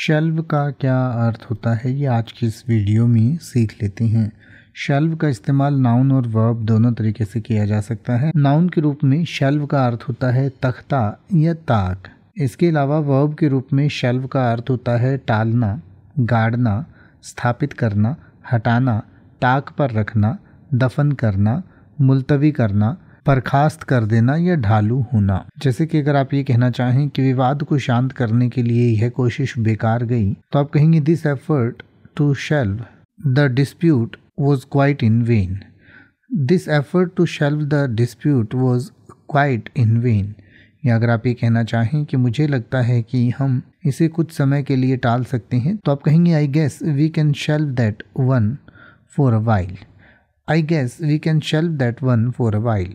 shelve का क्या अर्थ होता है ये आज की इस वीडियो में सीख लेते हैं शल्व का इस्तेमाल नाउन और वर्ब दोनों तरीके से किया जा सकता है नाउन के रूप में शेल्व का अर्थ होता है तख्ता या ताक इसके अलावा वर्ब के रूप में शल्व का अर्थ होता है टालना गाड़ना स्थापित करना हटाना ताक पर रखना दफन करना मुलतवी करना बर्खास्त कर देना या ढालू होना जैसे कि अगर आप ये कहना चाहें कि विवाद को शांत करने के लिए यह कोशिश बेकार गई तो आप कहेंगे this effort to shelve the dispute was quite in vain this effort to shelve the dispute was quite in vain या अगर आप ये कहना चाहें कि मुझे लगता है कि हम इसे कुछ समय के लिए टाल सकते हैं तो आप कहेंगे I guess we can shelve that one for a while I guess we can shelve that one for a while